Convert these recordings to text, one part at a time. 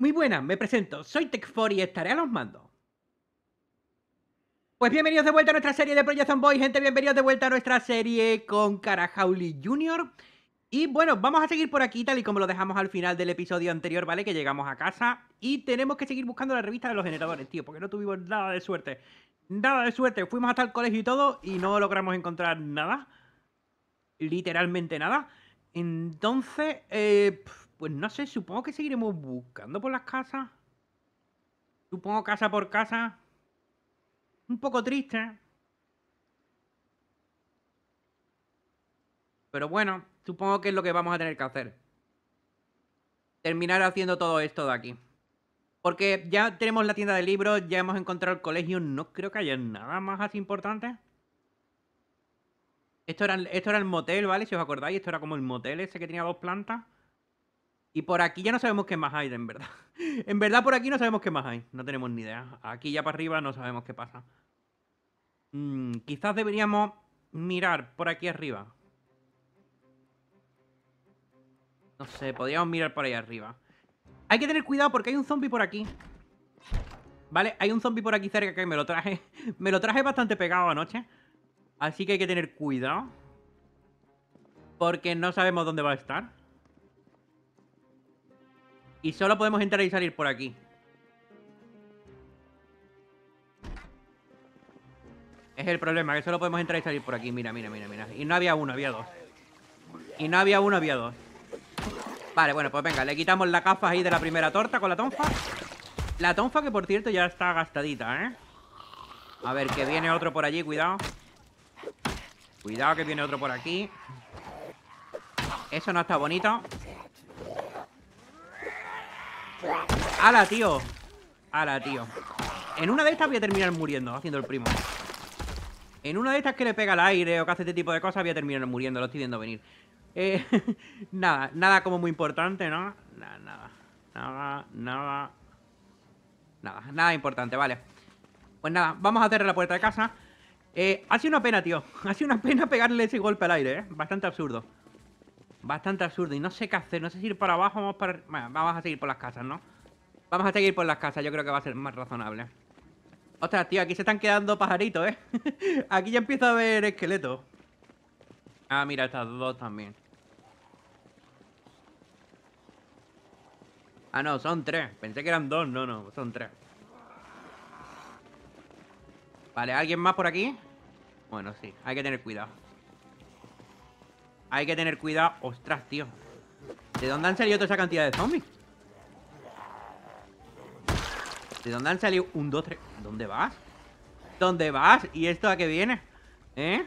Muy buenas, me presento, soy Tech4 y estaré a los mandos. Pues bienvenidos de vuelta a nuestra serie de Project Boy, gente, bienvenidos de vuelta a nuestra serie con Cara Hauli Jr. Y bueno, vamos a seguir por aquí tal y como lo dejamos al final del episodio anterior, ¿vale? Que llegamos a casa y tenemos que seguir buscando la revista de los generadores, tío, porque no tuvimos nada de suerte. Nada de suerte, fuimos hasta el colegio y todo y no logramos encontrar nada. Literalmente nada. Entonces, eh... Pues no sé, supongo que seguiremos buscando por las casas. Supongo casa por casa. Un poco triste. Pero bueno, supongo que es lo que vamos a tener que hacer. Terminar haciendo todo esto de aquí. Porque ya tenemos la tienda de libros, ya hemos encontrado el colegio, no creo que haya nada más así importante. Esto era, esto era el motel, ¿vale? Si os acordáis, esto era como el motel ese que tenía dos plantas. Y por aquí ya no sabemos qué más hay, en verdad. En verdad, por aquí no sabemos qué más hay. No tenemos ni idea. Aquí ya para arriba no sabemos qué pasa. Mm, quizás deberíamos mirar por aquí arriba. No sé, podríamos mirar por ahí arriba. Hay que tener cuidado porque hay un zombie por aquí. Vale, hay un zombie por aquí cerca que me lo traje. Me lo traje bastante pegado anoche. Así que hay que tener cuidado. Porque no sabemos dónde va a estar. Y solo podemos entrar y salir por aquí. Es el problema, que solo podemos entrar y salir por aquí. Mira, mira, mira, mira. Y no había uno, había dos. Y no había uno, había dos. Vale, bueno, pues venga, le quitamos la capa ahí de la primera torta con la tonfa. La tonfa que, por cierto, ya está gastadita, ¿eh? A ver, que viene otro por allí, cuidado. Cuidado que viene otro por aquí. Eso no está bonito. ¡Hala, tío! ¡Hala, tío! En una de estas voy a terminar muriendo Haciendo el primo En una de estas que le pega al aire O que hace este tipo de cosas Voy a terminar muriendo Lo estoy viendo venir eh, Nada, nada como muy importante, ¿no? Nada, nada Nada, nada Nada, nada importante, vale Pues nada, vamos a cerrar la puerta de casa eh, ha sido una pena, tío Ha sido una pena pegarle ese golpe al aire, ¿eh? Bastante absurdo bastante absurdo y no sé qué hacer. No sé si ir para abajo o vamos para... vamos a seguir por las casas, ¿no? Vamos a seguir por las casas, yo creo que va a ser más razonable. Ostras, tío, aquí se están quedando pajaritos, ¿eh? aquí ya empiezo a ver esqueletos. Ah, mira, estas dos también. Ah, no, son tres. Pensé que eran dos. No, no, son tres. Vale, ¿alguien más por aquí? Bueno, sí, hay que tener cuidado. Hay que tener cuidado. Ostras, tío. ¿De dónde han salido toda esa cantidad de zombies? ¿De dónde han salido? Un, dos, tres. ¿Dónde vas? ¿Dónde vas? ¿Y esto a qué viene? ¿Eh?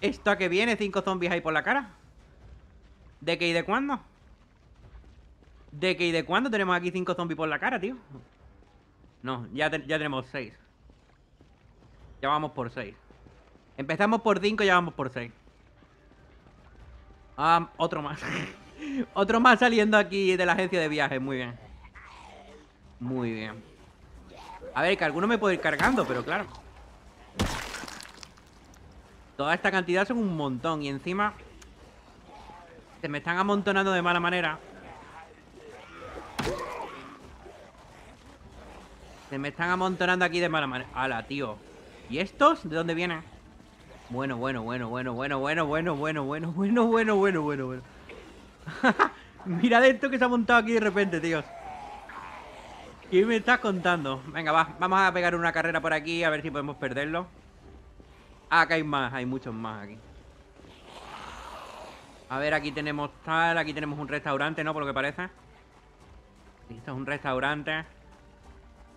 ¿Esto a qué viene? Cinco zombies ahí por la cara. ¿De qué y de cuándo? ¿De qué y de cuándo tenemos aquí cinco zombies por la cara, tío? No, ya, ya tenemos seis. Ya vamos por seis. Empezamos por cinco, ya vamos por seis. Ah, otro más. otro más saliendo aquí de la agencia de viajes. Muy bien. Muy bien. A ver, que alguno me puede ir cargando, pero claro. Toda esta cantidad son un montón. Y encima... Se me están amontonando de mala manera. Se me están amontonando aquí de mala manera. ¡Hala, tío! ¿Y estos? ¿De dónde vienen? Bueno, bueno, bueno, bueno, bueno, bueno, bueno, bueno, bueno, bueno, bueno, bueno, bueno, bueno. Mirad esto que se ha montado aquí de repente, tíos. ¿Qué me estás contando? Venga, vamos a pegar una carrera por aquí a ver si podemos perderlo. Ah, acá hay más, hay muchos más aquí. A ver, aquí tenemos tal, aquí tenemos un restaurante, ¿no? Por lo que parece. Esto es un restaurante.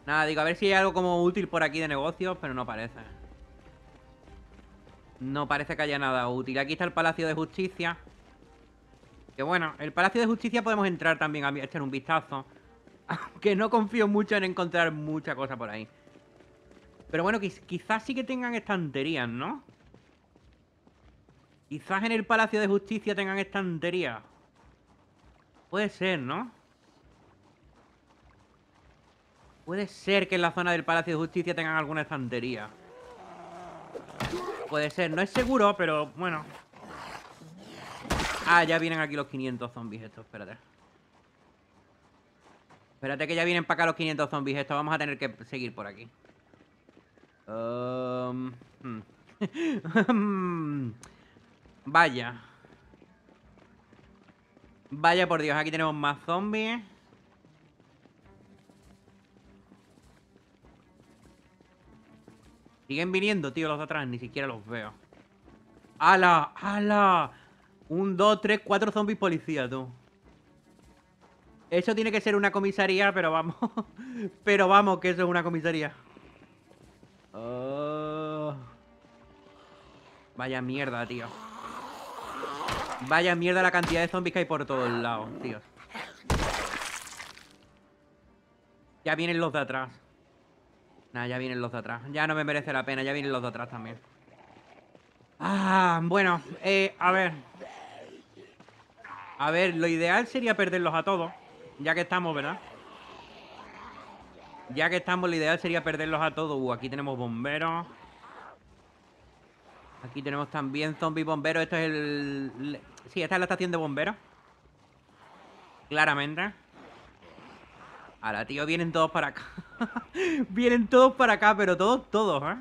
Nada, digo, a ver si hay algo como útil por aquí de negocios, pero no parece. No parece que haya nada útil. Aquí está el Palacio de Justicia. Que bueno, el Palacio de Justicia podemos entrar también a echar un vistazo. Aunque no confío mucho en encontrar mucha cosa por ahí. Pero bueno, quizás sí que tengan estanterías, ¿no? Quizás en el Palacio de Justicia tengan estanterías. Puede ser, ¿no? Puede ser que en la zona del Palacio de Justicia tengan alguna estantería puede ser. No es seguro, pero bueno. Ah, ya vienen aquí los 500 zombies estos, espérate. Espérate que ya vienen para acá los 500 zombies estos. Vamos a tener que seguir por aquí. Um, hmm. Vaya. Vaya por Dios, aquí tenemos más zombies. Siguen viniendo, tío, los de atrás. Ni siquiera los veo. ¡Hala! ¡Hala! Un, dos, tres, cuatro zombies policía, tú. Eso tiene que ser una comisaría, pero vamos. pero vamos, que eso es una comisaría. Oh. Vaya mierda, tío. Vaya mierda la cantidad de zombies que hay por todos lados, tío. Ya vienen los de atrás. Nada, ya vienen los de atrás. Ya no me merece la pena, ya vienen los de atrás también. Ah, bueno, eh, a ver. A ver, lo ideal sería perderlos a todos. Ya que estamos, ¿verdad? Ya que estamos, lo ideal sería perderlos a todos. Uh, aquí tenemos bomberos. Aquí tenemos también zombies bomberos. Esto es el... Sí, esta es la estación de bomberos. Claramente. Ahora, tío, vienen todos para acá. Vienen todos para acá, pero todos, todos, ¿eh?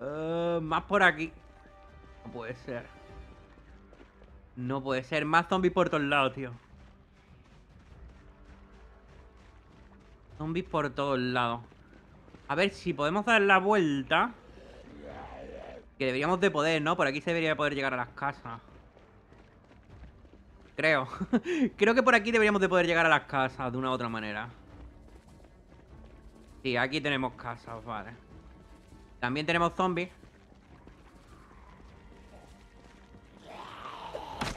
¿eh? más por aquí. No puede ser. No puede ser. Más zombies por todos lados, tío. Zombies por todos lados. A ver si podemos dar la vuelta. Que deberíamos de poder, ¿no? Por aquí se debería poder llegar a las casas. Creo. Creo que por aquí deberíamos de poder llegar a las casas de una u otra manera. Sí, aquí tenemos casas, vale. También tenemos zombies.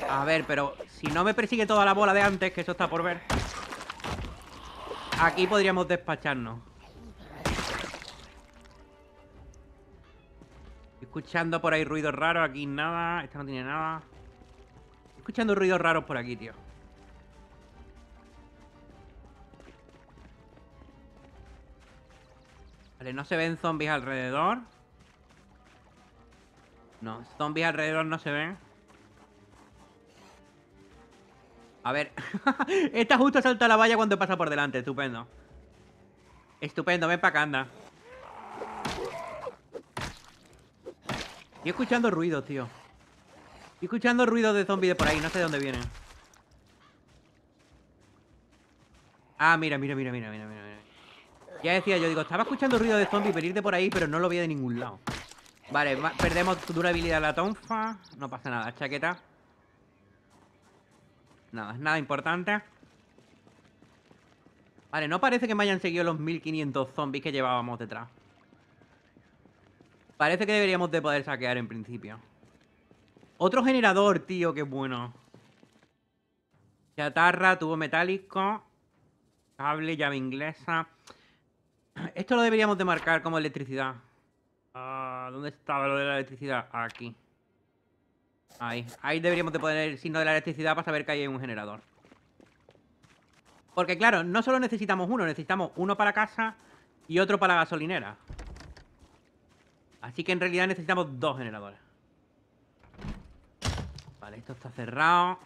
A ver, pero si no me persigue toda la bola de antes, que eso está por ver. Aquí podríamos despacharnos. Escuchando por ahí ruidos raros, aquí nada, esta no tiene nada. Escuchando ruidos raros por aquí, tío. Vale, no se ven zombies alrededor. No, zombies alrededor no se ven. A ver. Esta justo salta la valla cuando pasa por delante. Estupendo. Estupendo, ven para acá, anda. Estoy escuchando ruido, tío. Estoy escuchando ruido de zombies de por ahí. No sé de dónde vienen. Ah, mira, mira, mira, mira, mira, mira. Ya decía yo, digo, estaba escuchando ruido de zombies venir de por ahí, pero no lo veía de ningún lado. Vale, perdemos durabilidad a la tonfa. No pasa nada, chaqueta. Nada, nada importante. Vale, no parece que me hayan seguido los 1500 zombies que llevábamos detrás. Parece que deberíamos de poder saquear en principio. Otro generador, tío, qué bueno. Chatarra, tubo metálico. Cable, llave inglesa. Esto lo deberíamos de marcar como electricidad. Ah, ¿Dónde estaba lo de la electricidad? Aquí. Ahí. Ahí deberíamos de poner el signo de la electricidad para saber que hay un generador. Porque claro, no solo necesitamos uno, necesitamos uno para casa y otro para la gasolinera. Así que en realidad necesitamos dos generadores. Vale, esto está cerrado.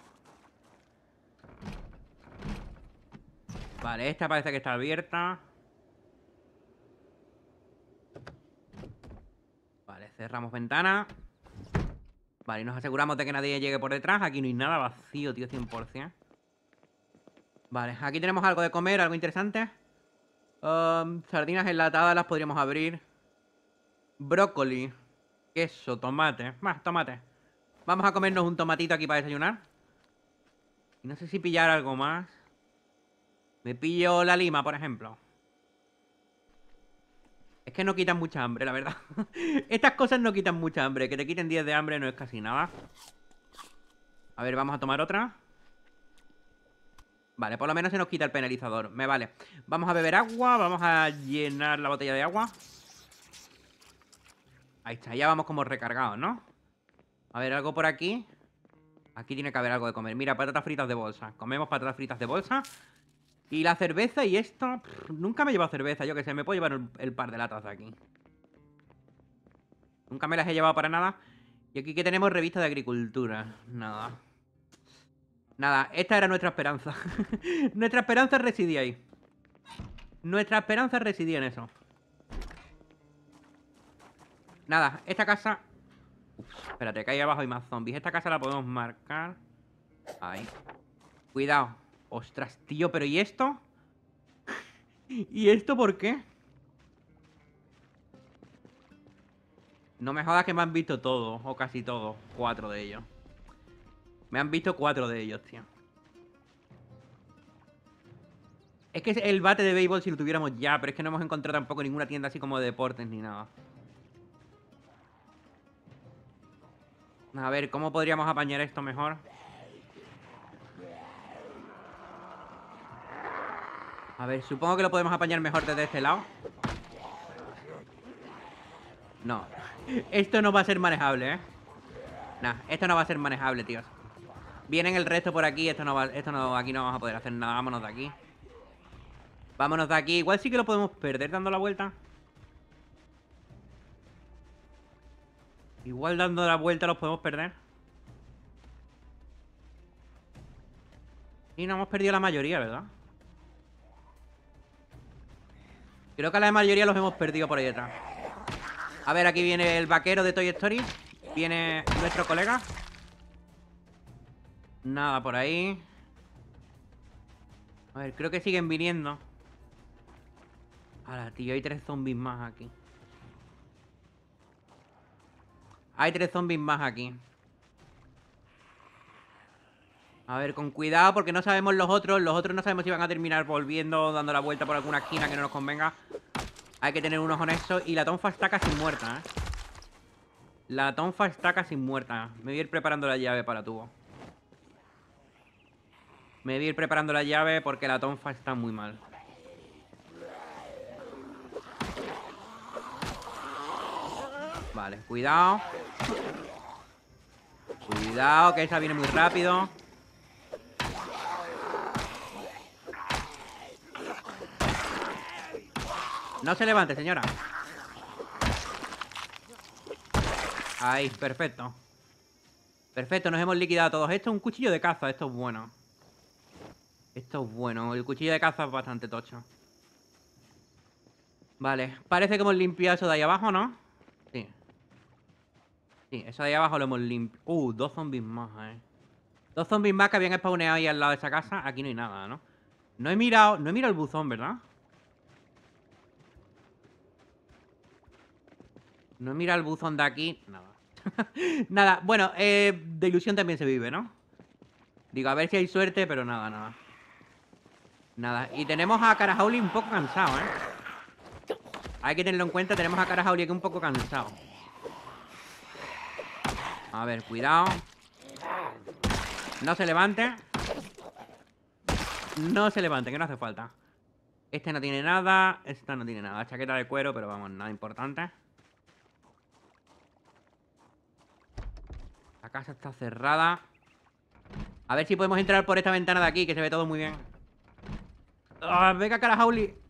Vale, esta parece que está abierta. Vale, cerramos ventana. Vale, nos aseguramos de que nadie llegue por detrás. Aquí no hay nada vacío, tío, 100%. Vale, aquí tenemos algo de comer, algo interesante. Um, sardinas enlatadas las podríamos abrir. Brócoli. Queso, tomate. Más, tomate. Vamos a comernos un tomatito aquí para desayunar. Y no sé si pillar algo más. Me pillo la lima, por ejemplo. Es que no quitan mucha hambre, la verdad. Estas cosas no quitan mucha hambre. Que te quiten 10 de hambre no es casi nada. A ver, vamos a tomar otra. Vale, por lo menos se nos quita el penalizador. Me vale. Vamos a beber agua. Vamos a llenar la botella de agua. Ahí está. Ya vamos como recargados, ¿no? A ver, algo por aquí. Aquí tiene que haber algo de comer. Mira, patatas fritas de bolsa. Comemos patatas fritas de bolsa. Y la cerveza y esto nunca me he llevado cerveza, yo que sé. Me puedo llevar el, par de latas aquí. Nunca me las he llevado para nada. Y aquí que tenemos revista de agricultura. Nada. Nada, esta era nuestra esperanza. nuestra esperanza residía ahí. Nuestra esperanza residía en eso. Nada, esta casa... Uf, espérate, que ahí abajo hay más zombies. Esta casa la podemos marcar. Ahí. Cuidado. Ostras, tío, pero ¿y esto? ¿Y esto por qué? No me jodas que me han visto todo, o casi todo, cuatro de ellos. Me han visto cuatro de ellos, tío. Es que el bate de béisbol si lo tuviéramos ya, pero es que no hemos encontrado tampoco ninguna tienda así como de deportes ni nada. A ver, ¿cómo podríamos apañar esto mejor? A ver, supongo que lo podemos apañar mejor desde este lado. No. Esto no va a ser manejable, ¿eh? Nah, esto no va a ser manejable, tíos. Vienen el resto por aquí, esto no va, esto no, aquí no vamos a poder hacer nada, vámonos de aquí. Vámonos de aquí, igual sí que lo podemos perder dando la vuelta. Igual dando la vuelta los podemos perder. Y no hemos perdido la mayoría, ¿verdad? Creo que a la mayoría los hemos perdido por ahí atrás A ver, aquí viene el vaquero de Toy Story. Viene nuestro colega. Nada por ahí. A ver, creo que siguen viniendo. Ahora, tío, hay tres zombies más aquí. Hay tres zombies más aquí. A ver, con cuidado porque no sabemos los otros. Los otros no sabemos si van a terminar volviendo, dando la vuelta por alguna esquina que no nos convenga. Hay que tener unos honestos. Y la tonfa está casi muerta, ¿eh? La tonfa está casi muerta. Me voy a ir preparando la llave para tubo. Me voy a ir preparando la llave porque la tonfa está muy mal. Vale, cuidado. Cuidado, que esa viene muy rápido. No se levante, señora. Ahí, perfecto. Perfecto, nos hemos liquidado todos. Esto es un cuchillo de caza, esto es bueno. Esto es bueno, el cuchillo de caza es bastante tocho. Vale, parece que hemos limpiado eso de ahí abajo, ¿no? Sí. Sí, eso de ahí abajo lo hemos limpiado. Uh, dos zombies más, eh. Dos zombies más que habían spawneado ahí al lado de esa casa. Aquí no hay nada, ¿no? No he mirado, no he mirado el buzón, ¿verdad? No mira el buzón de aquí. Nada. nada, bueno, eh, de ilusión también se vive, ¿no? Digo, a ver si hay suerte, pero nada, nada. Nada. Y tenemos a Carajauli un poco cansado, ¿eh? Hay que tenerlo en cuenta, tenemos a Carajauli aquí un poco cansado. A ver, cuidado. No se levante. No se levante, que no hace falta. Este no tiene nada, esta no tiene nada. Chaqueta de cuero, pero vamos, nada importante. casa está cerrada. A ver si podemos entrar por esta ventana de aquí, que se ve todo muy bien. Ah, venga, cara,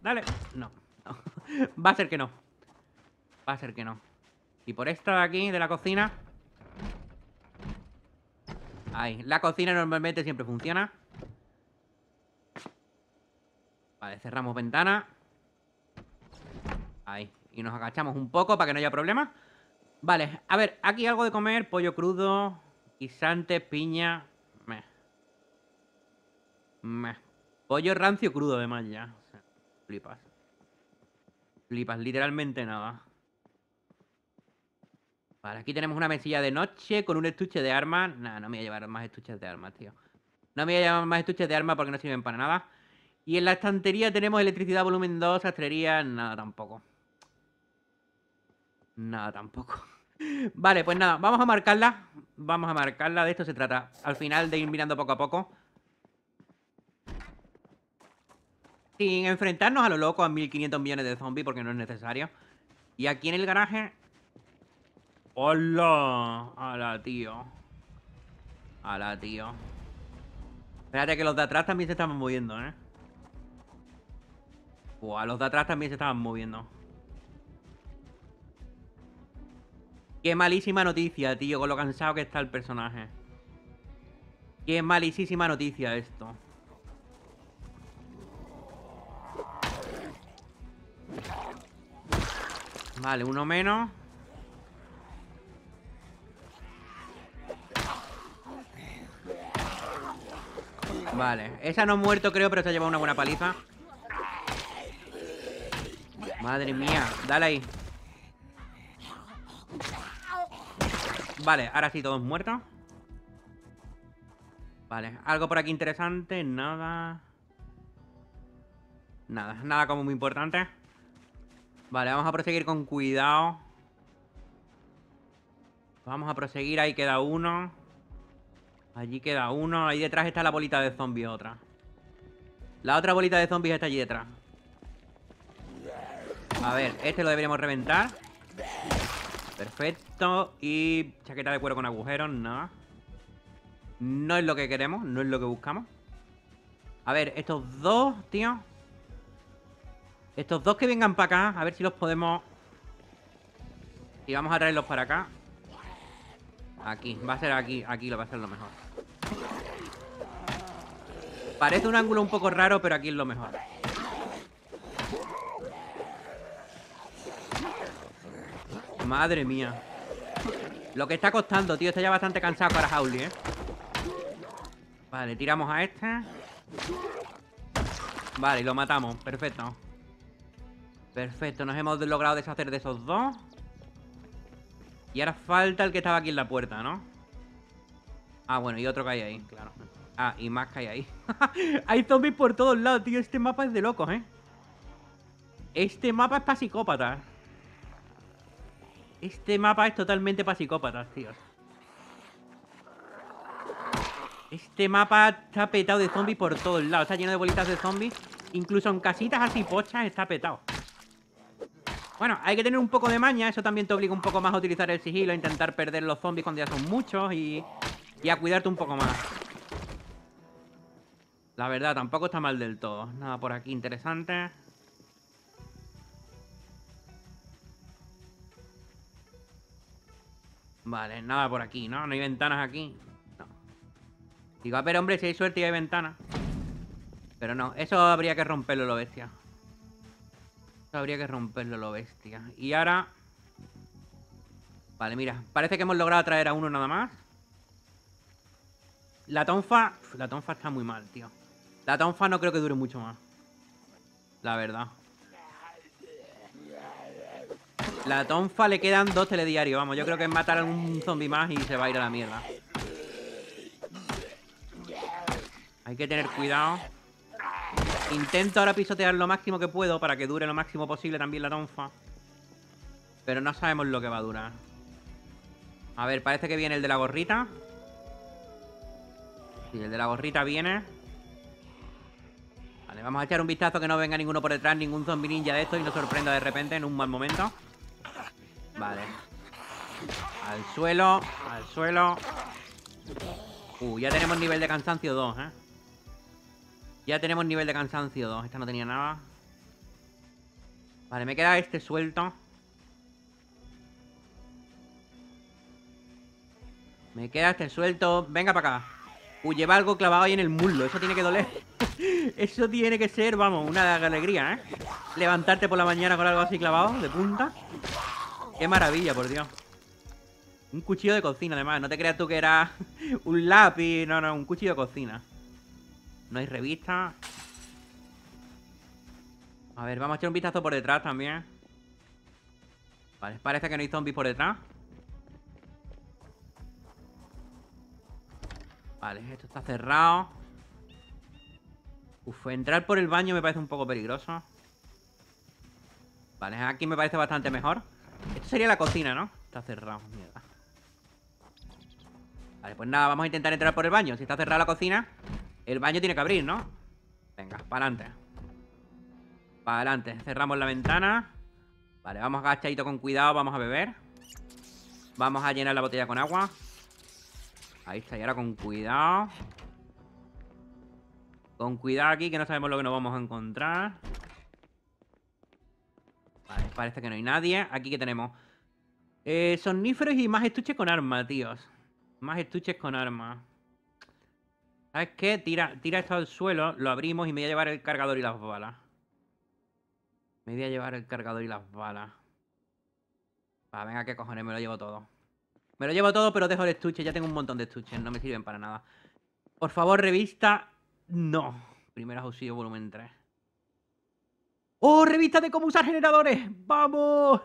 ¡Dale! No, Va a ser que no. Va a ser que no. Y por esta de aquí, de la cocina. Ahí. La cocina normalmente siempre funciona. Vale, cerramos ventana. Ahí. Y nos agachamos un poco para que no haya problema. Vale, a ver, aquí algo de comer, pollo crudo, guisante, piña... Meh. Meh. Pollo rancio crudo, además, ya. flipas. Flipas, literalmente nada. Vale, aquí tenemos una mesilla de noche con un estuche de armas. nada, no me voy a llevar más estuches de armas, tío. No me voy a llevar más estuches de armas porque no sirven para nada. Y en la estantería tenemos electricidad volumen 2, sastrería, nada tampoco. Nada tampoco. Vale, pues nada, vamos a marcarla. Vamos a marcarla, de esto se trata. Al final de ir mirando poco a poco. Sin enfrentarnos a lo loco a 1500 millones de zombies porque no es necesario. Y aquí en el garaje... ¡Hola! ¡Hala, tío! ¡Hala, tío! Espérate que los de atrás también se estaban moviendo, ¿eh? Buah, los de atrás también se estaban moviendo. Qué malísima noticia, tío, con lo cansado que está el personaje. Qué malísima noticia esto. Vale, uno menos. Vale, esa no ha muerto creo, pero se ha llevado una buena paliza Madre mía, dale ahí Vale, ahora sí, todos muertos. Vale, algo por aquí interesante, nada... Nada, nada como muy importante. Vale, vamos a proseguir con cuidado. Vamos a proseguir, ahí queda uno. Allí queda uno, ahí detrás está la bolita de zombies otra. La otra bolita de zombies está allí detrás. A ver, este lo deberíamos reventar perfecto. Y chaqueta de cuero con agujeros, no. No es lo que queremos, no es lo que buscamos. A ver, estos dos, tío. Estos dos que vengan para acá, a ver si los podemos... Y vamos a traerlos para acá. Aquí, va a ser aquí, aquí lo va a ser lo mejor. Parece un ángulo un poco raro, pero aquí es lo mejor. Madre mía. Lo que está costando, tío. Está ya bastante cansado para Howley, ¿eh? Vale, tiramos a este Vale, lo matamos. Perfecto. Perfecto, nos hemos logrado deshacer de esos dos. Y ahora falta el que estaba aquí en la puerta, ¿no? Ah, bueno, y otro que hay ahí, claro. Ah, y más que hay ahí. hay zombies por todos lados, tío. Este mapa es de locos, ¿eh? Este mapa es para psicópatas. Este mapa es totalmente para psicópatas, tío. Este mapa está petado de zombies por todos lados. Está lleno de bolitas de zombies. Incluso en casitas así pochas está petado. Bueno, hay que tener un poco de maña. Eso también te obliga un poco más a utilizar el sigilo, a intentar perder los zombies cuando ya son muchos y, y a cuidarte un poco más. La verdad, tampoco está mal del todo. Nada por aquí interesante. Vale, nada por aquí, ¿no? No hay ventanas aquí. No. Digo, a ah, ver, hombre, si hay suerte y hay ventanas. Pero no, eso habría que romperlo, lo bestia. Eso habría que romperlo, lo bestia. Y ahora... Vale, mira. Parece que hemos logrado traer a uno nada más. La tonfa... La tonfa está muy mal, tío. La tonfa no creo que dure mucho más. La verdad. La tonfa le quedan dos telediarios. Vamos, yo creo que es matar a un zombie más y se va a ir a la mierda. Hay que tener cuidado. Intento ahora pisotear lo máximo que puedo para que dure lo máximo posible también la tonfa. Pero no sabemos lo que va a durar. A ver, parece que viene el de la gorrita. Y el de la gorrita viene. Vale, vamos a echar un vistazo que no venga ninguno por detrás, ningún zombie ninja de esto y nos sorprenda de repente en un mal momento. Vale. Al suelo, al suelo. Uh, ya tenemos nivel de cansancio 2, ¿eh? Ya tenemos nivel de cansancio 2. Esta no tenía nada. Vale, me queda este suelto. Me queda este suelto. Venga para acá. Uh, lleva algo clavado ahí en el muslo. Eso tiene que doler. Eso tiene que ser, vamos, una alegría, ¿eh? Levantarte por la mañana con algo así clavado, de punta. Qué maravilla, por Dios. Un cuchillo de cocina, además. No te creas tú que era un lápiz. No, no, un cuchillo de cocina. No hay revista. A ver, vamos a echar un vistazo por detrás también. Vale, parece que no hay zombies por detrás. Vale, esto está cerrado. Uf, entrar por el baño me parece un poco peligroso. Vale, aquí me parece bastante mejor. Esto sería la cocina, ¿no? Está cerrado, mierda. Vale, pues nada, vamos a intentar entrar por el baño. Si está cerrada la cocina, el baño tiene que abrir, ¿no? Venga, para adelante. Para adelante. Cerramos la ventana. Vale, vamos agachadito con cuidado, vamos a beber. Vamos a llenar la botella con agua. Ahí está, y ahora con cuidado. Con cuidado aquí, que no sabemos lo que nos vamos a encontrar parece que no hay nadie. Aquí que tenemos. Eh, y más estuches con armas, tíos. Más estuches con armas ¿Sabes qué? Tira, tira esto al suelo, lo abrimos y me voy a llevar el cargador y las balas. Me voy a llevar el cargador y las balas. Va, venga, que cojones, me lo llevo todo. Me lo llevo todo, pero dejo el estuche. Ya tengo un montón de estuches, no me sirven para nada. Por favor, revista... No. primero auxilio, volumen 3. ¡Oh, revista de cómo usar generadores! ¡Vamos!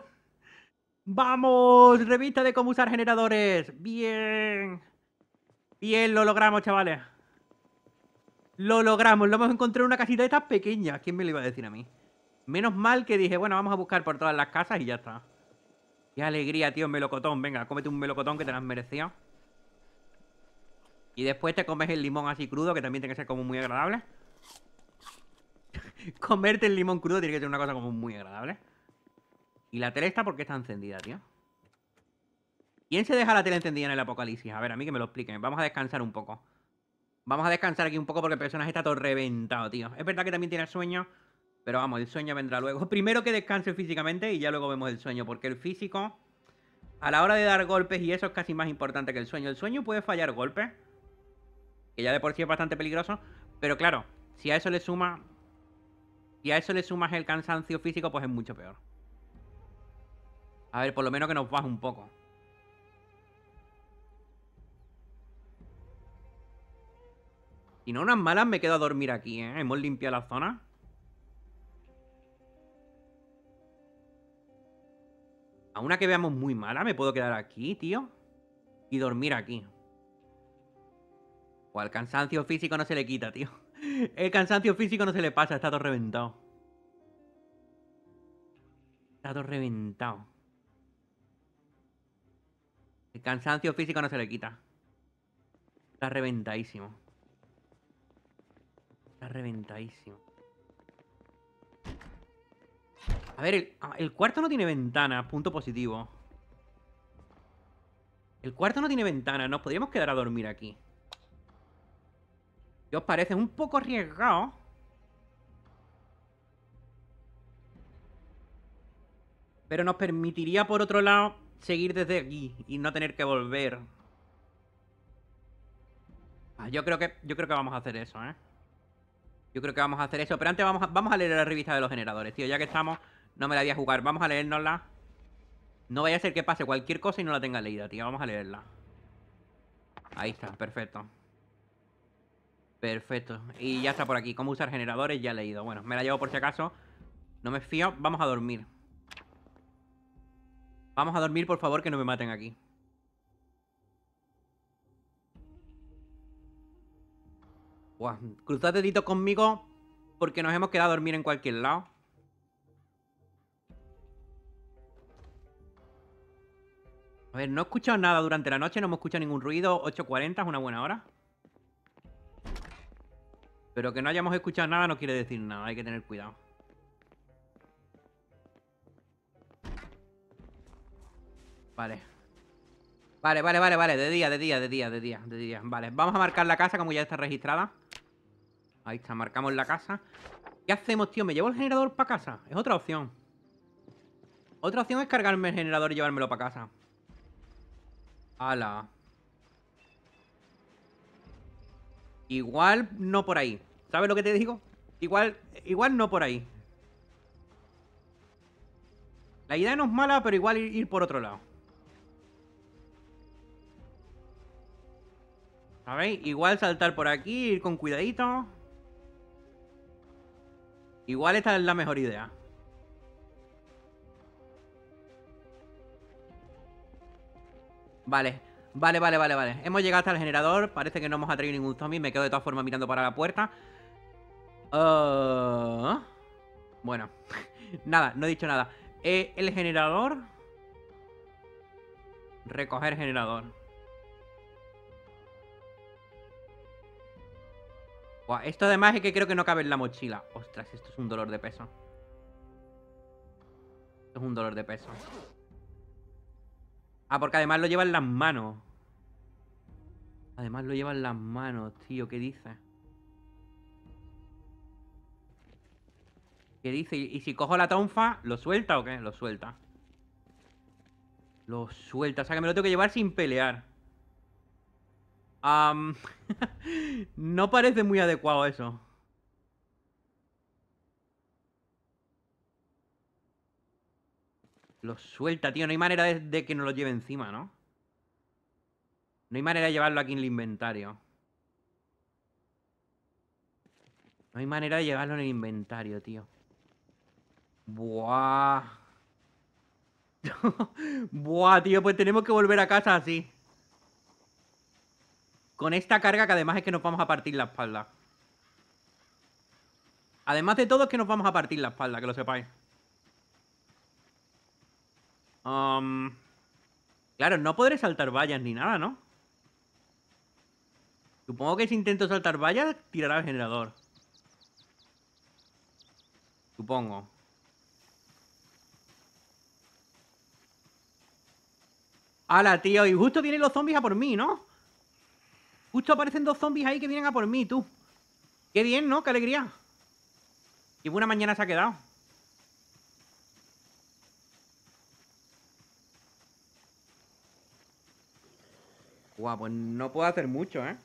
¡Vamos! Revista de cómo usar generadores. Bien. Bien, lo logramos, chavales. Lo logramos. Lo hemos encontrado en una casita de estas pequeñas. ¿Quién me lo iba a decir a mí? Menos mal que dije, bueno, vamos a buscar por todas las casas y ya está. Qué alegría, tío, melocotón. Venga, cómete un melocotón que te lo has merecido. Y después te comes el limón así crudo, que también tiene que ser como muy agradable. Comerte el limón crudo tiene que ser una cosa como muy agradable. ¿Y la tele está porque está encendida, tío? ¿Quién se deja la tele encendida en el apocalipsis? A ver, a mí que me lo expliquen. Vamos a descansar un poco. Vamos a descansar aquí un poco porque el personaje está todo reventado, tío. Es verdad que también tiene sueño, pero vamos, el sueño vendrá luego. Primero que descanse físicamente y ya luego vemos el sueño, porque el físico, a la hora de dar golpes, y eso es casi más importante que el sueño. El sueño puede fallar golpes, que ya de por sí es bastante peligroso, pero claro, si a eso le suma y a eso le sumas el cansancio físico, pues es mucho peor. A ver, por lo menos que nos baje un poco. Y no unas malas me quedo a dormir aquí, ¿eh? Hemos limpiado la zona. A una que veamos muy mala me puedo quedar aquí, tío. Y dormir aquí. O pues al cansancio físico no se le quita, tío. El cansancio físico no se le pasa, está todo reventado. Está todo reventado. El cansancio físico no se le quita. Está reventadísimo. Está reventadísimo. A ver, el, ah, el cuarto no tiene ventana, punto positivo. El cuarto no tiene ventana, nos podríamos quedar a dormir aquí. Yo os parece? Un poco arriesgado. Pero nos permitiría, por otro lado, seguir desde aquí y no tener que volver. Ah, yo creo que, yo creo que vamos a hacer eso, ¿eh? Yo creo que vamos a hacer eso. Pero antes vamos a, vamos a leer la revista de los generadores, tío. Ya que estamos, no me la voy a jugar. Vamos a leérnosla. No vaya a ser que pase cualquier cosa y no la tenga leída, tío. Vamos a leerla. Ahí está, perfecto. Perfecto. Y ya está por aquí. Cómo usar generadores, ya he leído. Bueno, me la llevo por si acaso. No me fío. Vamos a dormir. Vamos a dormir, por favor, que no me maten aquí. Buah, cruzad deditos conmigo porque nos hemos quedado a dormir en cualquier lado. A ver, no he escuchado nada durante la noche, no hemos escuchado ningún ruido. 8.40 es una buena hora. Pero que no hayamos escuchado nada no quiere decir nada, hay que tener cuidado. Vale. Vale, vale, vale, vale. De día, de día, de día, de día, de día. Vale, vamos a marcar la casa como ya está registrada. Ahí está, marcamos la casa. ¿Qué hacemos, tío? ¿Me llevo el generador para casa? Es otra opción. Otra opción es cargarme el generador y llevármelo para casa. ¡Hala! Igual no por ahí. ¿Sabes lo que te digo? Igual, igual no por ahí. La idea no es mala, pero igual ir, por otro lado. ¿Sabéis? Igual saltar por aquí, ir con cuidadito. Igual esta es la mejor idea. Vale. Vale, vale, vale, vale. Hemos llegado hasta el generador. Parece que no hemos atraído ningún zombie. Me quedo de todas formas mirando para la puerta. Ah. Bueno. nada, no he dicho nada. Eh, el generador... Recoger generador. esto además es que creo que no cabe en la mochila. Ostras, esto es un dolor de peso. Esto es un dolor de peso. Ah, porque además lo lleva en las manos. Además lo lleva en las manos, tío. ¿Qué dice? ¿Qué dice? ¿Y si cojo la tonfa, lo suelta o qué? Lo suelta. Lo suelta. O sea que me lo tengo que llevar sin pelear. no parece muy adecuado eso. Lo suelta, tío. No hay manera de, que nos lo lleve encima, ¿no? No hay manera de llevarlo aquí en el inventario. No hay manera de llevarlo en el inventario, tío. Buah. Buah, tío, pues tenemos que volver a casa así. Con esta carga que además es que nos vamos a partir la espalda. Además de todo es que nos vamos a partir la espalda, que lo sepáis. Um, claro, no podré saltar vallas ni nada, ¿no? Supongo que si intento saltar vallas, tirará el generador. Supongo. Hala, tío, y justo vienen los zombies a por mí, ¿no? Justo aparecen dos zombies ahí que vienen a por mí, tú. Qué bien, ¿no? Qué alegría. Qué buena mañana se ha quedado. Guau, pues no puedo hacer mucho, ¿eh?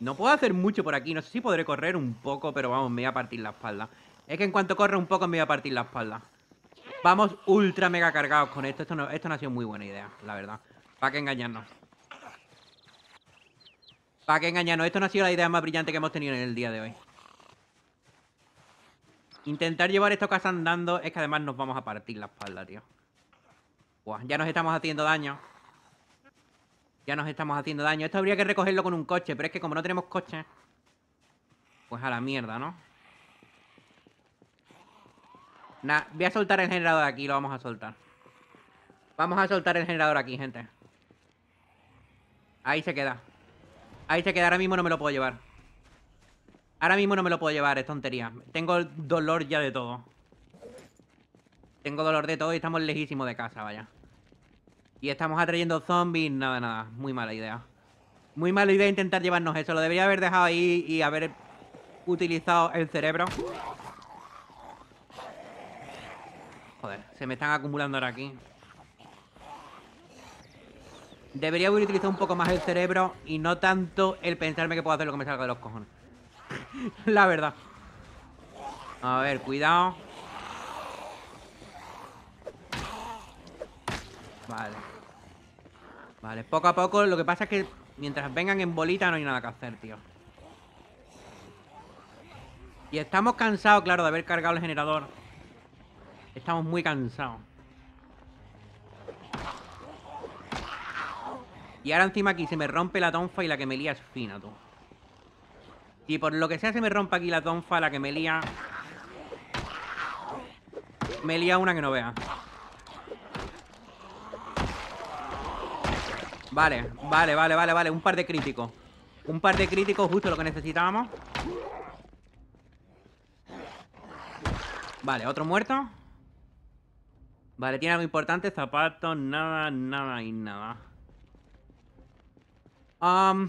No puedo hacer mucho por aquí. No sé si podré correr un poco, pero vamos, me voy a partir la espalda. Es que en cuanto corre un poco me voy a partir la espalda. Vamos ultra mega cargados con esto. Esto no, esto ha sido muy buena idea, la verdad. ¿Para qué engañarnos? ¿Para qué engañarnos? Esto no ha sido la idea más brillante que hemos tenido en el día de hoy. Intentar llevar esto casa andando es que además nos vamos a partir la espalda, tío ya nos estamos haciendo daño. Ya nos estamos haciendo daño. Esto habría que recogerlo con un coche, pero es que como no tenemos coche... Pues a la mierda, ¿no? Nah, voy a soltar el generador aquí, lo vamos a soltar. Vamos a soltar el generador aquí, gente. Ahí se queda. Ahí se queda, ahora mismo no me lo puedo llevar. Ahora mismo no me lo puedo llevar, es tontería. Tengo dolor ya de todo. Tengo dolor de todo y estamos lejísimos de casa, vaya. Y estamos atrayendo zombies. Nada, nada. Muy mala idea. Muy mala idea intentar llevarnos eso. Lo debería haber dejado ahí y haber utilizado el cerebro. Joder, se me están acumulando ahora aquí. Debería haber utilizado un poco más el cerebro y no tanto el pensarme que puedo hacer lo que me salga de los cojones. La verdad. A ver, cuidado. Vale. Vale, poco a poco. Lo que pasa es que mientras vengan en bolita no hay nada que hacer, tío. Y estamos cansados, claro, de haber cargado el generador. Estamos muy cansados. Y ahora encima aquí se me rompe la tonfa y la que me lía es fina, tú. Y por lo que sea se me rompe aquí la tonfa, la que me lía... Me lía una que no vea. Vale, vale, vale, vale, vale. Un par de críticos. Un par de críticos, justo lo que necesitábamos. Vale, otro muerto. Vale, tiene algo importante. Zapatos, nada, nada y nada.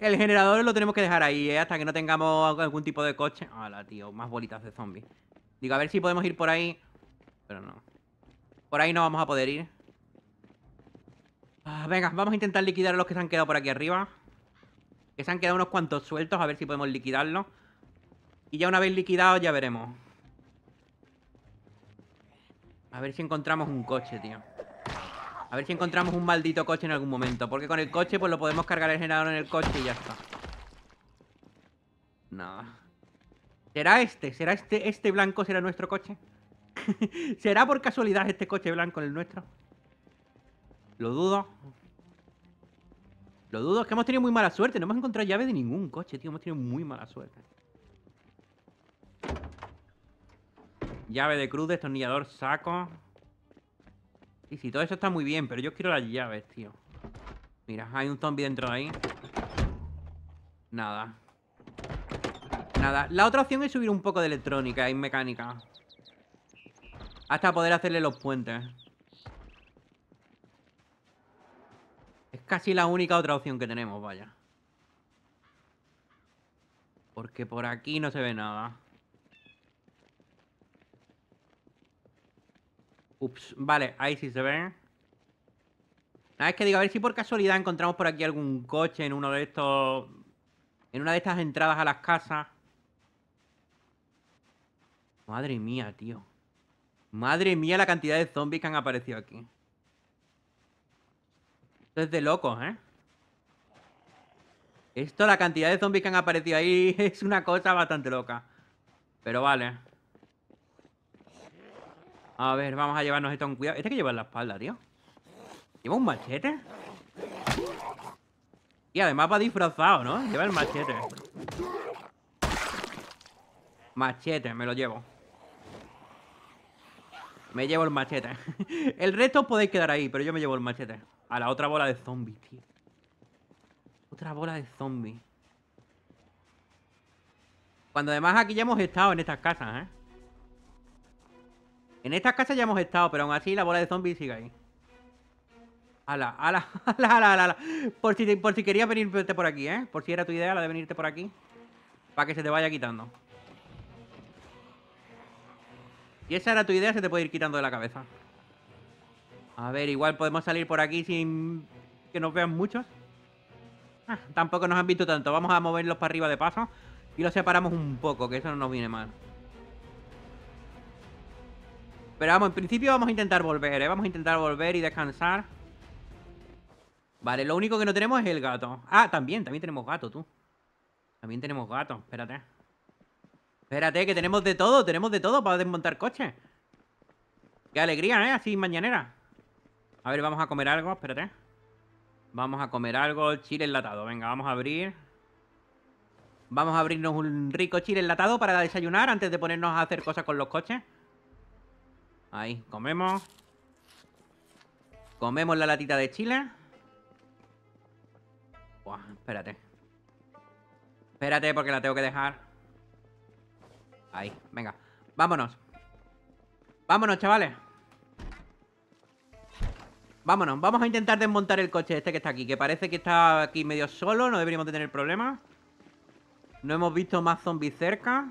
el generador lo tenemos que dejar ahí, eh, Hasta que no tengamos algún tipo de coche. Hala, tío, más bolitas de zombies. Digo, a ver si podemos ir por ahí. Pero no. Por ahí no vamos a poder ir. Ah, venga, vamos a intentar liquidar a los que se han quedado por aquí arriba. Que se han quedado unos cuantos sueltos, a ver si podemos liquidarlos. Y ya una vez liquidados ya veremos. A ver si encontramos un coche, tío. A ver si encontramos un maldito coche en algún momento. Porque con el coche, pues lo podemos cargar el generador en el coche y ya está. No. ¿Será este? ¿Será este, este blanco será nuestro coche? ¿Será por casualidad este coche blanco el nuestro? Lo dudo. Lo dudo, es que hemos tenido muy mala suerte. No hemos encontrado llaves de ningún coche, tío. Hemos tenido muy mala suerte. Llave de cruz, destornillador, saco. Y si todo eso está muy bien, pero yo quiero las llaves, tío. Mira, hay un zombie dentro de ahí. Nada. Nada. La otra opción es subir un poco de electrónica y mecánica. Hasta poder hacerle los puentes. casi la única otra opción que tenemos, vaya. Porque por aquí no se ve nada. Ups, vale, ahí sí se ve. Nada, ah, es que digo, a ver si por casualidad encontramos por aquí algún coche en uno de estos... En una de estas entradas a las casas. Madre mía, tío. Madre mía la cantidad de zombies que han aparecido aquí. Esto es de locos, ¿eh? Esto, la cantidad de zombies que han aparecido ahí es una cosa bastante loca. Pero vale. A ver, vamos a llevarnos esto con cuidado. Este que lleva en la espalda, tío. ¿Lleva un machete? Y además va disfrazado, ¿no? Lleva el machete. Machete, me lo llevo. Me llevo el machete. el resto podéis quedar ahí, pero yo me llevo el machete. A la otra bola de zombies, tío. Otra bola de zombies. Cuando además aquí ya hemos estado en estas casas, ¿eh? En estas casas ya hemos estado, pero aún así la bola de zombies sigue ahí. Ala, ala, ala, ala, Por si, por si querías venirte por aquí, ¿eh? Por si era tu idea la de venirte por aquí. Para que se te vaya quitando. Si esa era tu idea, se te puede ir quitando de la cabeza. A ver, igual podemos salir por aquí sin que nos vean muchos. Ah, tampoco nos han visto tanto. Vamos a moverlos para arriba de paso. Y los separamos un poco, que eso no nos viene mal. Pero vamos, en principio vamos a intentar volver, ¿eh? Vamos a intentar volver y descansar. Vale, lo único que no tenemos es el gato. Ah, también, también tenemos gato, tú. También tenemos gato, espérate. Espérate, que tenemos de todo, tenemos de todo para desmontar coches. Qué alegría, ¿eh? Así mañanera. A ver, vamos a comer algo, espérate. Vamos a comer algo, chile enlatado. Venga, vamos a abrir. Vamos a abrirnos un rico chile enlatado para desayunar antes de ponernos a hacer cosas con los coches. Ahí, comemos. Comemos la latita de chile. Buah, espérate. Espérate porque la tengo que dejar. Ahí, venga. Vámonos. Vámonos, chavales. Vámonos, vamos a intentar desmontar el coche este que está aquí Que parece que está aquí medio solo No deberíamos de tener problemas No hemos visto más zombies cerca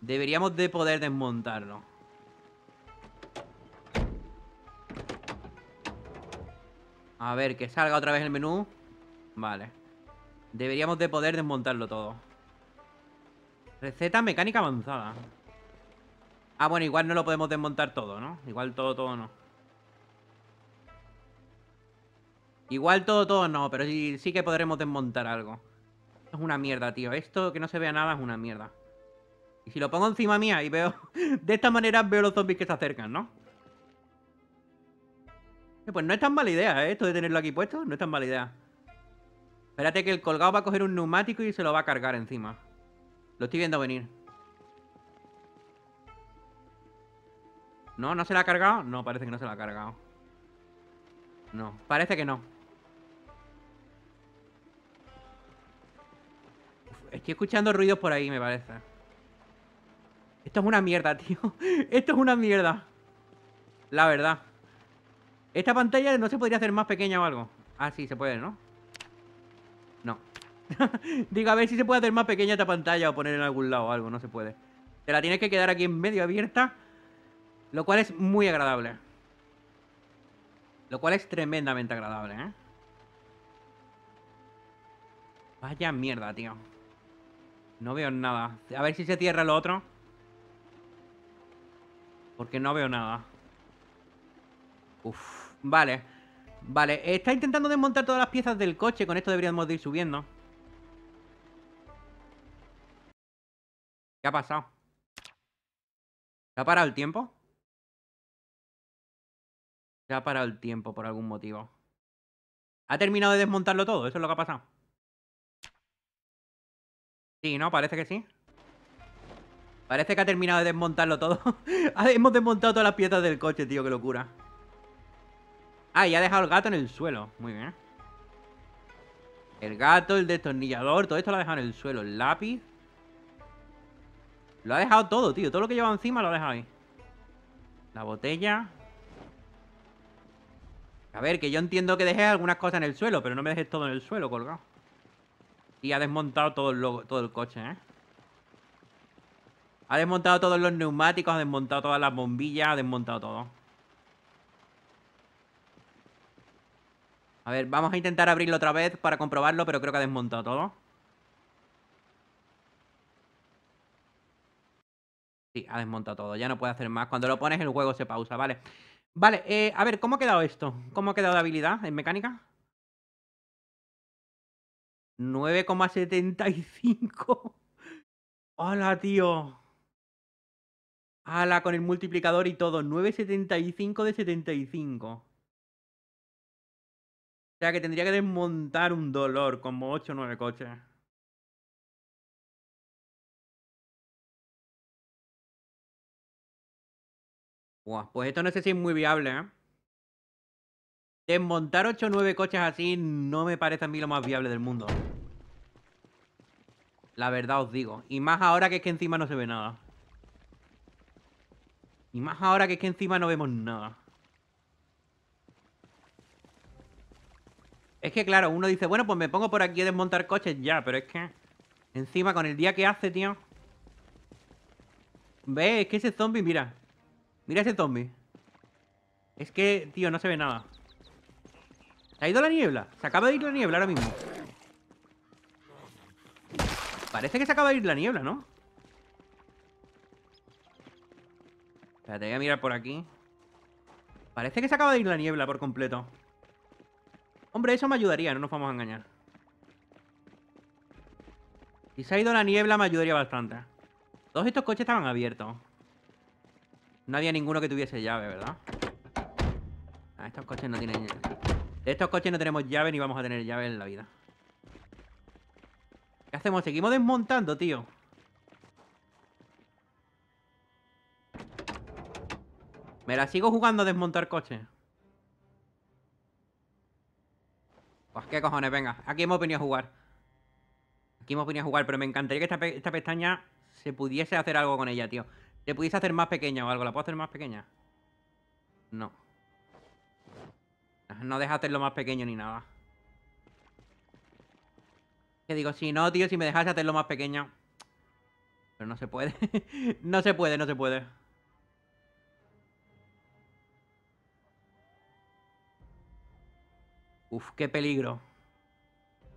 Deberíamos de poder desmontarlo A ver, que salga otra vez el menú Vale Deberíamos de poder desmontarlo todo Receta mecánica avanzada Ah, bueno, igual no lo podemos desmontar todo, ¿no? Igual todo, todo no. Igual todo, todo no, pero sí, que podremos desmontar algo. Es una mierda, tío. Esto que no se vea nada es una mierda. Y si lo pongo encima mía y veo... De esta manera veo los zombies que se acercan, ¿no? Eh, pues no es tan mala idea, ¿eh? Esto de tenerlo aquí puesto, no es tan mala idea. Espérate que el colgado va a coger un neumático y se lo va a cargar encima. Lo estoy viendo venir. ¿No? ¿No se la ha cargado? No, parece que no se la ha cargado. No, parece que no. estoy escuchando ruidos por ahí, me parece. Esto es una mierda, tío. Esto es una mierda. La verdad. Esta pantalla no se podría hacer más pequeña o algo. Ah, sí, se puede, ¿no? No. Digo, a ver si se puede hacer más pequeña esta pantalla o poner en algún lado o algo. No se puede. Te la tienes que quedar aquí en medio abierta lo cual es muy agradable. Lo cual es tremendamente agradable, ¿eh? Vaya mierda, tío. No veo nada. A ver si se cierra lo otro. Porque no veo nada. Uf, vale. Vale, está intentando desmontar todas las piezas del coche. Con esto deberíamos de ir subiendo. ¿Qué ha pasado? ¿Se ha parado el tiempo? Se ha parado el tiempo por algún motivo. ¿Ha terminado de desmontarlo todo? ¿Eso es lo que ha pasado? Sí, ¿no? Parece que sí. Parece que ha terminado de desmontarlo todo. Hemos desmontado todas las piezas del coche, tío. Qué locura. Ah, y ha dejado el gato en el suelo. Muy bien. El gato, el destornillador, todo esto lo ha dejado en el suelo. El lápiz. Lo ha dejado todo, tío. Todo lo que lleva encima lo ha dejado ahí. La botella. A ver, que yo entiendo que dejé algunas cosas en el suelo, pero no me dejes todo en el suelo colgado. Y ha desmontado todo el, todo el coche, ¿eh? Ha desmontado todos los neumáticos, ha desmontado todas las bombillas, ha desmontado todo. A ver, vamos a intentar abrirlo otra vez para comprobarlo, pero creo que ha desmontado todo. Sí, ha desmontado todo, ya no puede hacer más. Cuando lo pones el juego se pausa, ¿vale? vale Vale, eh, a ver, ¿cómo ha quedado esto? ¿Cómo ha quedado la habilidad en mecánica? 9,75. ¡Hola tío! ¡Hala, con el multiplicador y todo! 9,75 de 75. O sea que tendría que desmontar un dolor como 8 o 9 coches. pues esto no sé si es muy viable, ¿eh? Desmontar 8 o 9 coches así no me parece a mí lo más viable del mundo. La verdad os digo. Y más ahora que es que encima no se ve nada. Y más ahora que es que encima no vemos nada. Es que claro, uno dice, bueno, pues me pongo por aquí a desmontar coches ya, pero es que... Encima con el día que hace, tío... Ve, es que ese zombie, mira, Mira ese zombie. Es que, tío, no se ve nada. Se ha ido la niebla. Se acaba de ir la niebla ahora mismo. Parece que se acaba de ir la niebla, ¿no? Espérate, voy a mirar por aquí. Parece que se acaba de ir la niebla por completo. Hombre, eso me ayudaría, no nos vamos a engañar. Si se ha ido la niebla, me ayudaría bastante. Todos estos coches estaban abiertos. No había ninguno que tuviese llave, ¿verdad? Ah, estos coches no tienen... estos coches no tenemos llave ni vamos a tener llave en la vida. ¿Qué hacemos? Seguimos desmontando, tío. Me la sigo jugando a desmontar coches. Pues qué cojones, venga. Aquí hemos venido a jugar. Aquí hemos venido a jugar, pero me encantaría que esta pestaña se pudiese hacer algo con ella, tío. ¿Le pudiste hacer más pequeña o algo? ¿La puedo hacer más pequeña? No. No deja hacerlo más pequeño ni nada. Que digo, si no, tío, si me dejas hacerlo más pequeño. Pero no se puede. no se puede, no se puede. Uf, qué peligro.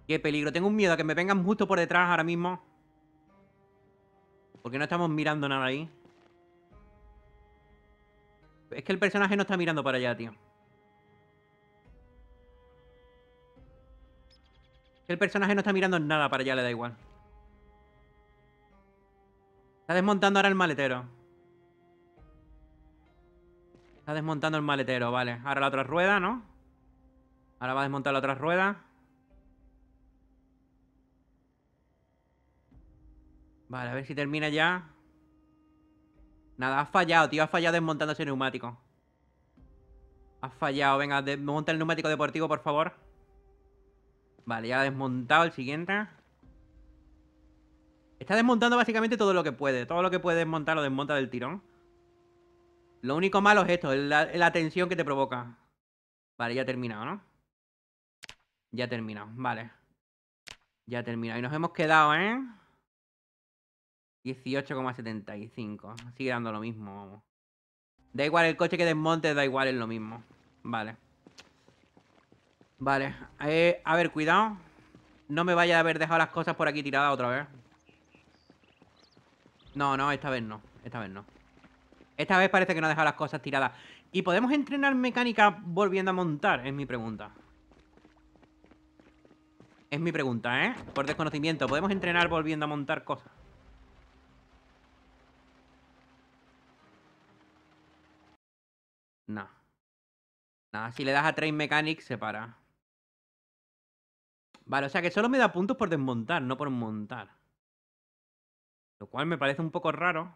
Qué peligro. Tengo un miedo a que me vengan justo por detrás ahora mismo. Porque no estamos mirando nada ahí. Es que el personaje no está mirando para allá, tío. El personaje no está mirando nada para allá, le da igual. Está desmontando ahora el maletero. Está desmontando el maletero, vale. Ahora la otra rueda, ¿no? Ahora va a desmontar la otra rueda. Vale, a ver si termina ya. Nada, ha fallado, tío. ha fallado desmontando ese neumático. Ha fallado. Venga, desmonta el neumático deportivo, por favor. Vale, ya ha desmontado el siguiente. Está desmontando básicamente todo lo que puede. Todo lo que puede desmontar lo desmonta del tirón. Lo único malo es esto, la, la tensión que te provoca. Vale, ya ha terminado, ¿no? Ya ha terminado, vale. Ya ha terminado. Y nos hemos quedado, ¿eh? 18,75. Sigue dando lo mismo, vamos. Da igual el coche que desmonte, da igual es lo mismo. Vale. Vale. Eh, a ver, cuidado. No me vaya a haber dejado las cosas por aquí tiradas otra vez. No, no, esta vez no. Esta vez no. Esta vez parece que no ha dejado las cosas tiradas. ¿Y podemos entrenar mecánica volviendo a montar? Es mi pregunta. Es mi pregunta, ¿eh? Por desconocimiento, ¿podemos entrenar volviendo a montar cosas? No. Nada, si le das a Train Mechanic se para. Vale, o sea que solo me da puntos por desmontar, no por montar. Lo cual me parece un poco raro.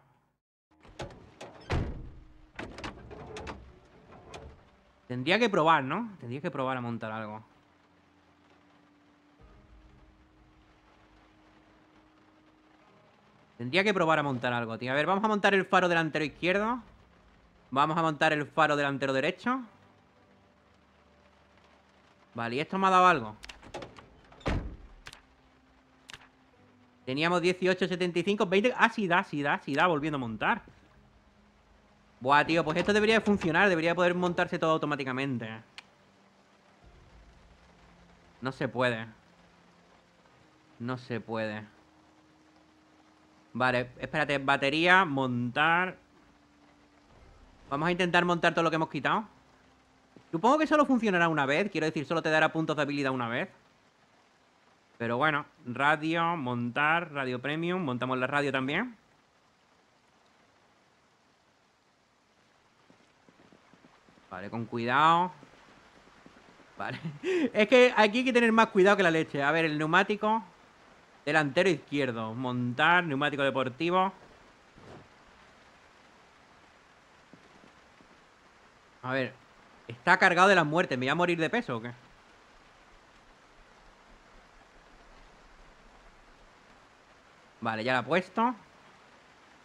Tendría que probar, ¿no? Tendría que probar a montar algo. Tendría que probar a montar algo, tío. A ver, vamos a montar el faro delantero izquierdo. Vamos a montar el faro delantero derecho. Vale, ¿y esto me ha dado algo? Teníamos 18, 75, 20... Ah, sí da, sí da, sí da, volviendo a montar. Buah, tío, pues esto debería funcionar. Debería poder montarse todo automáticamente. No se puede. No se puede. Vale, espérate. Batería, montar... Vamos a intentar montar todo lo que hemos quitado. Supongo que solo funcionará una vez. Quiero decir, solo te dará puntos de habilidad una vez. Pero bueno, radio, montar, radio premium. Montamos la radio también. Vale, con cuidado. Vale. Es que aquí hay que tener más cuidado que la leche. A ver, el neumático delantero izquierdo. Montar, neumático deportivo. A ver, está cargado de las muertes. ¿Me voy a morir de peso o qué? Vale, ya la he puesto.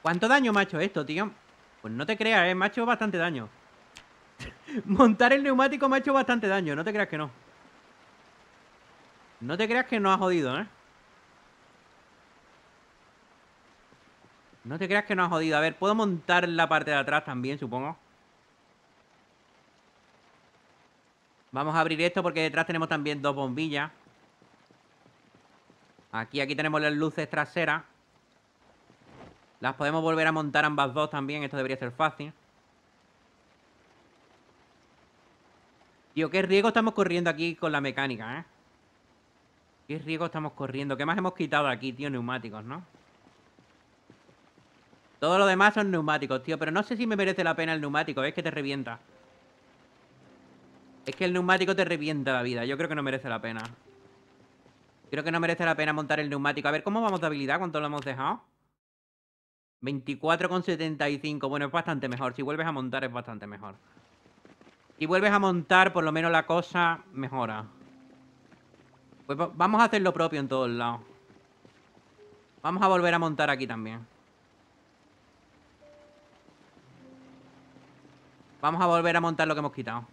¿Cuánto daño macho ha hecho esto, tío? Pues no te creas, ¿eh? macho ha hecho bastante daño. Montar el neumático me ha hecho bastante daño. No te creas que no. No te creas que no ha jodido, ¿eh? No te creas que no ha jodido. A ver, puedo montar la parte de atrás también, supongo. Vamos a abrir esto porque detrás tenemos también dos bombillas. Aquí, aquí tenemos las luces traseras. Las podemos volver a montar ambas dos también. Esto debería ser fácil. Tío, qué riesgo estamos corriendo aquí con la mecánica, ¿eh? Qué riesgo estamos corriendo. ¿Qué más hemos quitado aquí, tío? Neumáticos, ¿no? Todo lo demás son neumáticos, tío. Pero no sé si me merece la pena el neumático. Es que te revienta. Es que el neumático te revienta la vida. Yo creo que no merece la pena. Creo que no merece la pena montar el neumático. A ver, ¿cómo vamos de habilidad? ¿Cuánto lo hemos dejado? 24,75. Bueno, es bastante mejor. Si vuelves a montar es bastante mejor. Si vuelves a montar, por lo menos la cosa mejora. Pues vamos a hacer lo propio en todos lados. Vamos a volver a montar aquí también. Vamos a volver a montar lo que hemos quitado.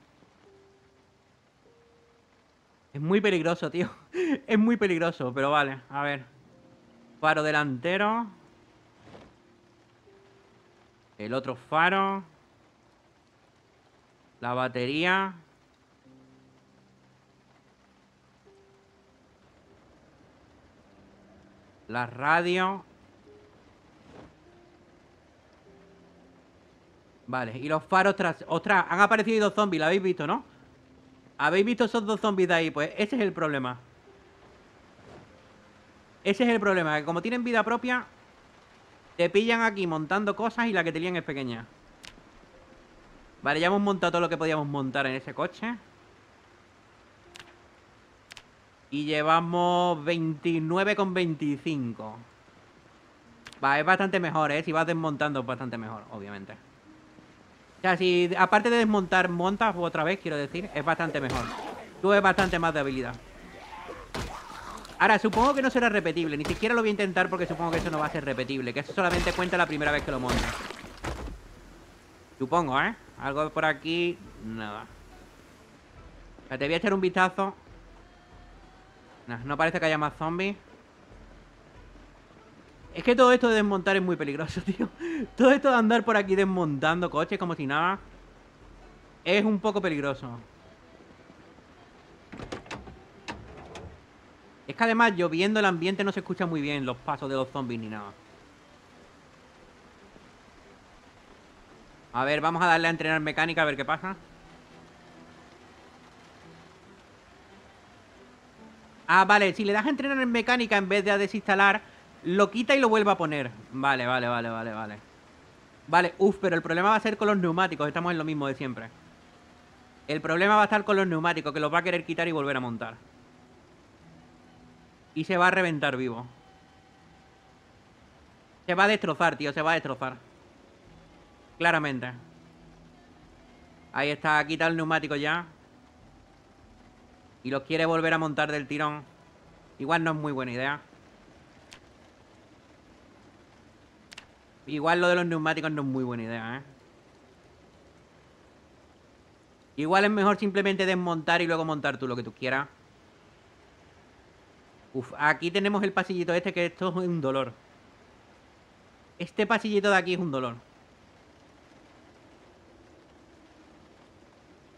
Es muy peligroso, tío. es muy peligroso, pero vale. A ver. Faro delantero. El otro faro. La batería. La radio. Vale, y los faros tras... Ostras, han aparecido zombies, ¿La habéis visto, ¿no? ¿Habéis visto esos dos zombies de ahí? Pues ese es el problema. Ese es el problema, que como tienen vida propia, te pillan aquí montando cosas y la que te es pequeña. Vale, ya hemos montado todo lo que podíamos montar en ese coche. Y llevamos 29,25. Va, es bastante mejor, ¿eh? Si vas desmontando es bastante mejor, obviamente. O sea, si aparte de desmontar, montas otra vez, quiero decir, es bastante mejor. Tuve bastante más de habilidad. Ahora, supongo que no será repetible. Ni siquiera lo voy a intentar porque supongo que eso no va a ser repetible. Que eso solamente cuenta la primera vez que lo montas. Supongo, ¿eh? Algo por aquí... Nada. sea, Te voy a echar un vistazo. No, no parece que haya más zombies. Es que todo esto de desmontar es muy peligroso, tío. Todo esto de andar por aquí desmontando coches como si nada es un poco peligroso. Es que además lloviendo el ambiente no se escucha muy bien los pasos de los zombies ni nada. A ver, vamos a darle a entrenar mecánica a ver qué pasa. Ah, vale, si le das a entrenar en mecánica en vez de a desinstalar, lo quita y lo vuelve a poner. Vale, vale, vale, vale, vale. Vale, uff, pero el problema va a ser con los neumáticos. Estamos en lo mismo de siempre. El problema va a estar con los neumáticos, que los va a querer quitar y volver a montar. Y se va a reventar vivo. Se va a destrozar, tío, se va a destrozar. Claramente. Ahí está, quita el neumático ya. Y los quiere volver a montar del tirón. Igual no es muy buena idea. Igual lo de los neumáticos no es muy buena idea, ¿eh? Igual es mejor simplemente desmontar y luego montar tú lo que tú quieras. Uf, aquí tenemos el pasillito este que esto es un dolor. Este pasillito de aquí es un dolor.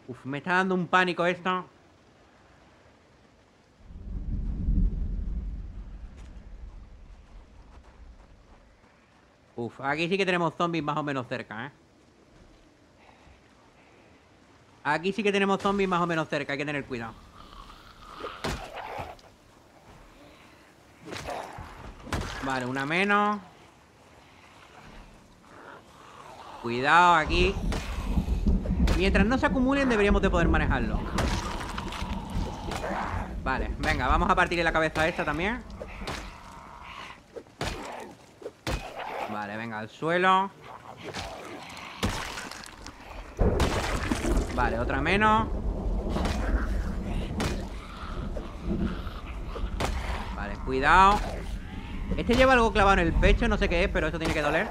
Uf, me está dando un pánico esto. Uf, aquí sí que tenemos zombies más o menos cerca, ¿eh? Aquí sí que tenemos zombies más o menos cerca, hay que tener cuidado. Vale, una menos. Cuidado aquí. Mientras no se acumulen deberíamos de poder manejarlo. Vale, venga, vamos a partirle la cabeza a esta también. Vale, venga, al suelo. Vale, otra menos. Vale, cuidado. Este lleva algo clavado en el pecho, no sé qué es, pero eso tiene que doler.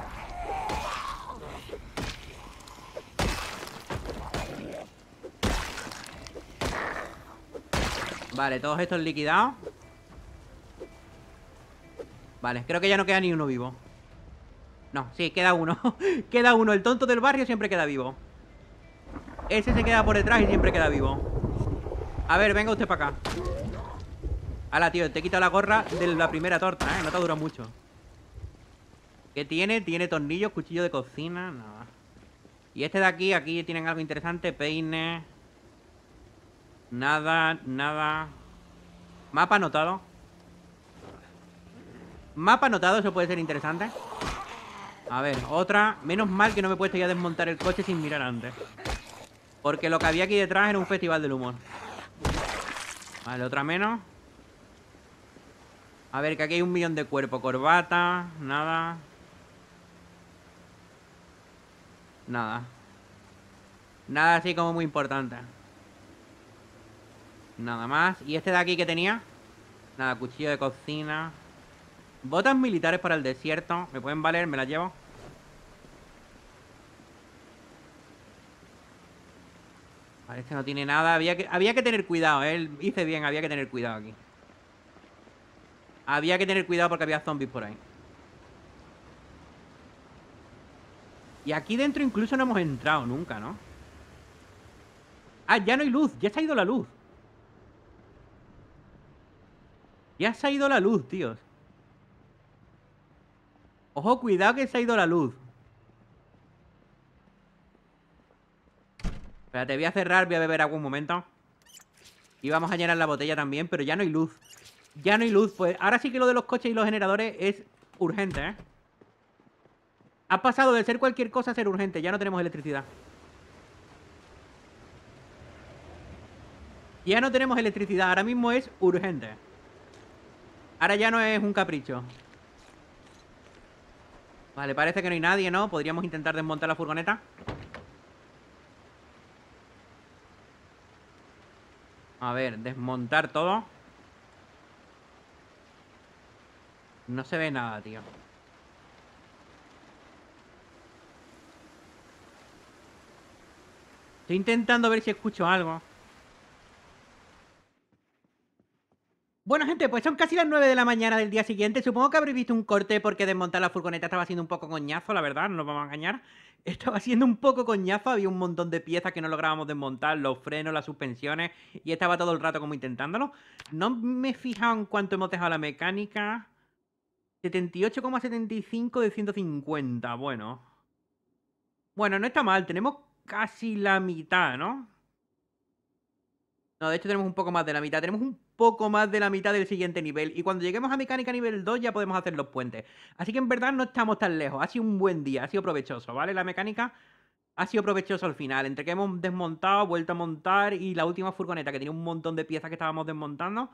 Vale, todos estos liquidados. Vale, creo que ya no queda ni uno vivo. No, sí, queda uno. queda uno. El tonto del barrio siempre queda vivo. Ese se queda por detrás y siempre queda vivo. A ver, venga usted para acá. Hala, tío, te quita la gorra de la primera torta, ¿eh? No te durado mucho. ¿Qué tiene? Tiene tornillos, cuchillo de cocina, nada. Y este de aquí, aquí tienen algo interesante. Peine. Nada, nada. Mapa anotado. Mapa anotado, eso puede ser interesante. A ver, otra. Menos mal que no me he puesto ya a desmontar el coche sin mirar antes. Porque lo que había aquí detrás era un festival del humor. Vale, otra menos. A ver, que aquí hay un millón de cuerpos. Corbata, nada. Nada. Nada así como muy importante. Nada más. ¿Y este de aquí que tenía? Nada, cuchillo de cocina. Botas militares para el desierto. ¿Me pueden valer? ¿Me las llevo? Parece que no tiene nada. Había que, había que tener cuidado, ¿eh? Hice bien, había que tener cuidado aquí. Había que tener cuidado porque había zombies por ahí. Y aquí dentro incluso no hemos entrado nunca, ¿no? Ah, ya no hay luz. Ya se ha ido la luz. Ya se ha ido la luz, tíos. Ojo, cuidado que se ha ido la luz. Espérate, voy a cerrar, voy a beber algún momento. Y vamos a llenar la botella también, pero ya no hay luz. Ya no hay luz. Pues ahora sí que lo de los coches y los generadores es urgente, ¿eh? Ha pasado de ser cualquier cosa a ser urgente. Ya no tenemos electricidad. Ya no tenemos electricidad. Ahora mismo es urgente. Ahora ya no es un capricho. Vale, parece que no hay nadie, ¿no? Podríamos intentar desmontar la furgoneta. A ver, desmontar todo. No se ve nada, tío. Estoy intentando ver si escucho algo. Bueno, gente, pues son casi las 9 de la mañana del día siguiente. Supongo que habréis visto un corte porque desmontar la furgoneta estaba siendo un poco coñazo, la verdad, no nos vamos a engañar. Estaba siendo un poco coñazo, había un montón de piezas que no lográbamos desmontar, los frenos, las suspensiones, y estaba todo el rato como intentándolo. No me he fijado en cuánto hemos dejado la mecánica. 78,75 de 150, bueno. Bueno, no está mal, tenemos casi la mitad, ¿no? No, de hecho tenemos un poco más de la mitad. Tenemos un poco más de la mitad del siguiente nivel. Y cuando lleguemos a mecánica nivel 2 ya podemos hacer los puentes. Así que en verdad no estamos tan lejos. Ha sido un buen día, ha sido provechoso, ¿vale? La mecánica ha sido provechoso al final. Entre que hemos desmontado, vuelto a montar y la última furgoneta que tenía un montón de piezas que estábamos desmontando,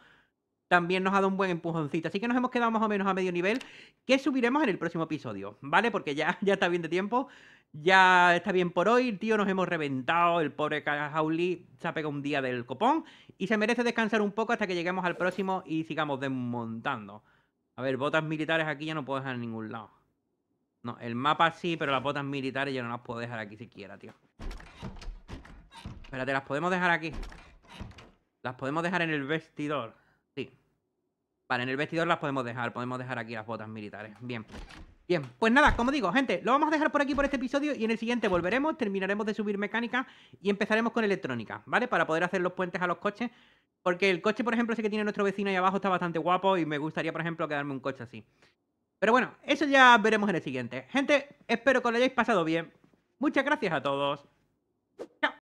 también nos ha dado un buen empujoncito. Así que nos hemos quedado más o menos a medio nivel, que subiremos en el próximo episodio, ¿vale? Porque ya, ya está bien de tiempo, ya está bien por hoy, tío, nos hemos reventado, el pobre Kajauli se ha pegado un día del copón y se merece descansar un poco hasta que lleguemos al próximo y sigamos desmontando. A ver, botas militares aquí ya no puedo dejar en ningún lado. No, el mapa sí, pero las botas militares ya no las puedo dejar aquí siquiera, tío. Espérate, las podemos dejar aquí. Las podemos dejar en el vestidor. Vale, en el vestidor las podemos dejar. Podemos dejar aquí las botas militares. Bien. Bien, pues nada, como digo, gente, lo vamos a dejar por aquí por este episodio y en el siguiente volveremos, terminaremos de subir mecánica y empezaremos con electrónica, ¿vale? Para poder hacer los puentes a los coches. Porque el coche, por ejemplo, ese que tiene nuestro vecino ahí abajo está bastante guapo y me gustaría, por ejemplo, quedarme un coche así. Pero bueno, eso ya veremos en el siguiente. Gente, espero que lo hayáis pasado bien. Muchas gracias a todos. Chao.